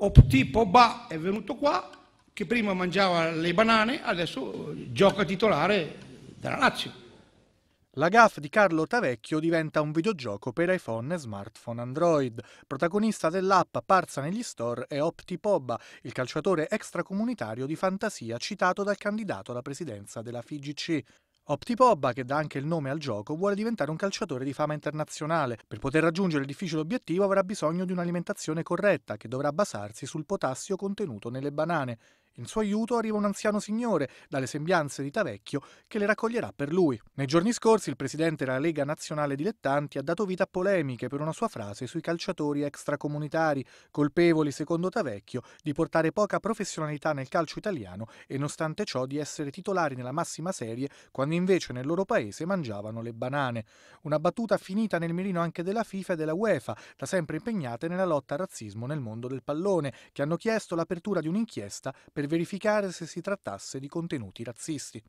Opti Ba è venuto qua, che prima mangiava le banane, adesso eh, gioca titolare della Lazio. La GAF di Carlo Tavecchio diventa un videogioco per iPhone e smartphone Android. Protagonista dell'app apparsa negli store è Opti Pobba, il calciatore extracomunitario di fantasia citato dal candidato alla presidenza della FIGC. Opti Pobba, che dà anche il nome al gioco, vuole diventare un calciatore di fama internazionale. Per poter raggiungere il difficile obiettivo avrà bisogno di un'alimentazione corretta, che dovrà basarsi sul potassio contenuto nelle banane. In suo aiuto arriva un anziano signore, dalle sembianze di Tavecchio, che le raccoglierà per lui. Nei giorni scorsi il presidente della Lega Nazionale Dilettanti ha dato vita a polemiche per una sua frase sui calciatori extracomunitari, colpevoli, secondo Tavecchio, di portare poca professionalità nel calcio italiano e nonostante ciò di essere titolari nella massima serie quando invece nel loro paese mangiavano le banane. Una battuta finita nel mirino anche della FIFA e della UEFA, da sempre impegnate nella lotta al razzismo nel mondo del pallone, che hanno chiesto l'apertura di un'inchiesta per verificare se si trattasse di contenuti razzisti.